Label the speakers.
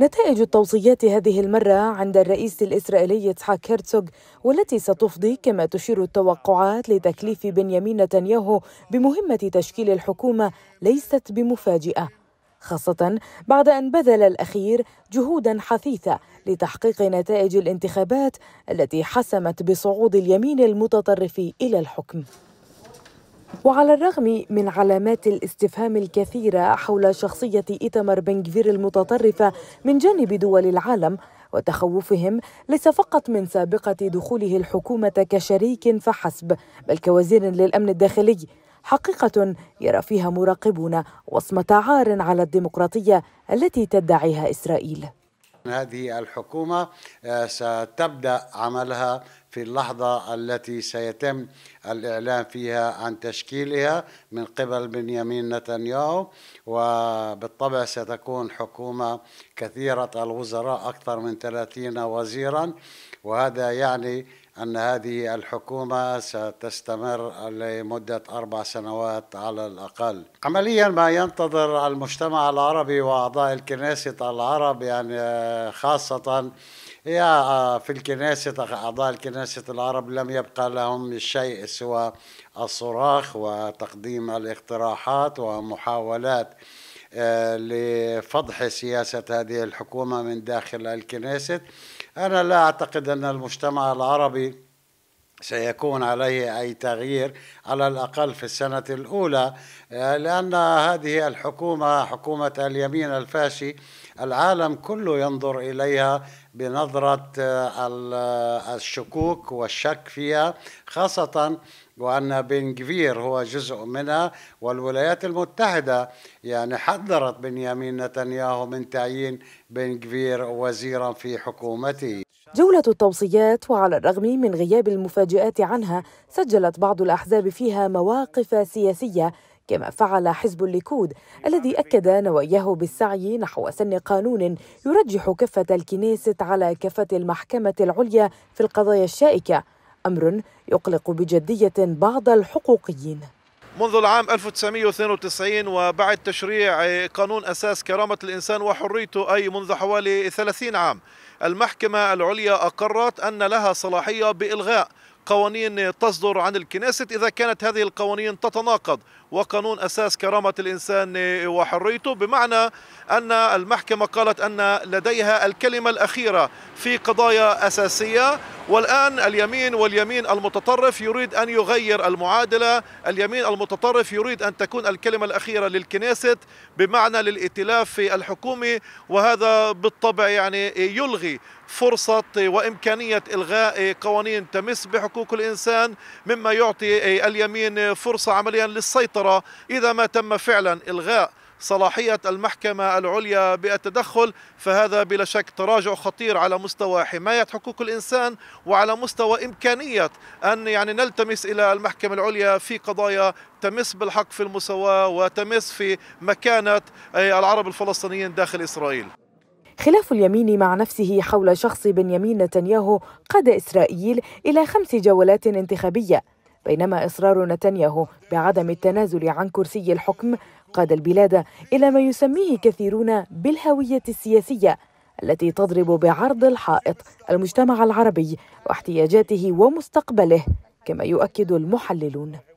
Speaker 1: نتائج التوصيات هذه المرة عند الرئيس الإسرائيلي إسحاق هيرتسوغ والتي ستفضي كما تشير التوقعات لتكليف بنيامين نتنياهو بمهمة تشكيل الحكومة ليست بمفاجئة خاصة بعد أن بذل الأخير جهودا حثيثة لتحقيق نتائج الانتخابات التي حسمت بصعود اليمين المتطرف إلى الحكم وعلى الرغم من علامات الاستفهام الكثيرة حول شخصية إيتمر بنجفير المتطرفة من جانب دول العالم وتخوفهم ليس فقط من سابقة دخوله الحكومة كشريك فحسب بل كوزير للأمن الداخلي حقيقة يرى فيها مراقبون وصمة عار على الديمقراطية التي تدعيها إسرائيل
Speaker 2: هذه الحكومة آه، ستبدأ عملها في اللحظة التي سيتم الإعلان فيها عن تشكيلها من قبل بنيامين نتنياهو وبالطبع ستكون حكومة كثيرة الوزراء أكثر من 30 وزيرا وهذا يعني أن هذه الحكومة ستستمر لمدة أربع سنوات على الأقل عمليا ما ينتظر المجتمع العربي وأعضاء الكنيسة العرب يعني آه، خاصة يا آه، في الكنيسة أعضاء الكنيسة العرب لم يبقى لهم شيء سوى الصراخ وتقديم الاقتراحات ومحاولات لفضح سياسة هذه الحكومة من داخل الكنيست أنا لا أعتقد أن المجتمع العربي سيكون عليه أي تغيير على الأقل في السنة الأولى آه، لأن هذه الحكومة حكومة اليمين الفاشي العالم كله ينظر إليها بنظرة آه، آه، الشكوك والشك فيها خاصة وأن بن جفير هو جزء منها والولايات المتحدة يعني حذرت بنيامين نتنياهو من تعيين بن جفير وزيرا في حكومته
Speaker 1: جولة التوصيات وعلى الرغم من غياب المفاجآت عنها سجلت بعض الأحزاب فيها مواقف سياسية كما فعل حزب الليكود الذي أكد نواياه بالسعي نحو سن قانون يرجح كفة الكنيسة على كفة المحكمة العليا في القضايا الشائكة أمر يقلق بجدية بعض الحقوقيين
Speaker 3: منذ العام 1992 وبعد تشريع قانون أساس كرامة الإنسان وحريته أي منذ حوالي 30 عام المحكمة العليا أقرت أن لها صلاحية بإلغاء قوانين تصدر عن الكنيسة إذا كانت هذه القوانين تتناقض وقانون أساس كرامة الإنسان وحريته بمعنى أن المحكمة قالت أن لديها الكلمة الأخيرة في قضايا أساسية والآن اليمين واليمين المتطرف يريد أن يغير المعادلة اليمين المتطرف يريد أن تكون الكلمة الأخيرة للكنيست بمعنى للائتلاف في الحكومة وهذا بالطبع يعني يلغي فرصة وإمكانية إلغاء قوانين تمس بحقوق الإنسان مما يعطي اليمين فرصة عمليا للسيطرة إذا ما تم فعلا إلغاء صلاحية المحكمة العليا بالتدخل فهذا بلا شك تراجع خطير على مستوى حماية حقوق الإنسان وعلى مستوى إمكانية أن يعني نلتمس إلى المحكمة العليا في قضايا تمس بالحق في المساواة وتمس في مكانة العرب الفلسطينيين داخل إسرائيل
Speaker 1: خلاف اليمين مع نفسه حول شخص بنيامين نتنياهو قاد إسرائيل إلى خمس جولات انتخابية بينما إصرار نتنياهو بعدم التنازل عن كرسي الحكم قاد البلاد إلى ما يسميه كثيرون بالهوية السياسية التي تضرب بعرض الحائط المجتمع العربي واحتياجاته ومستقبله كما يؤكد المحللون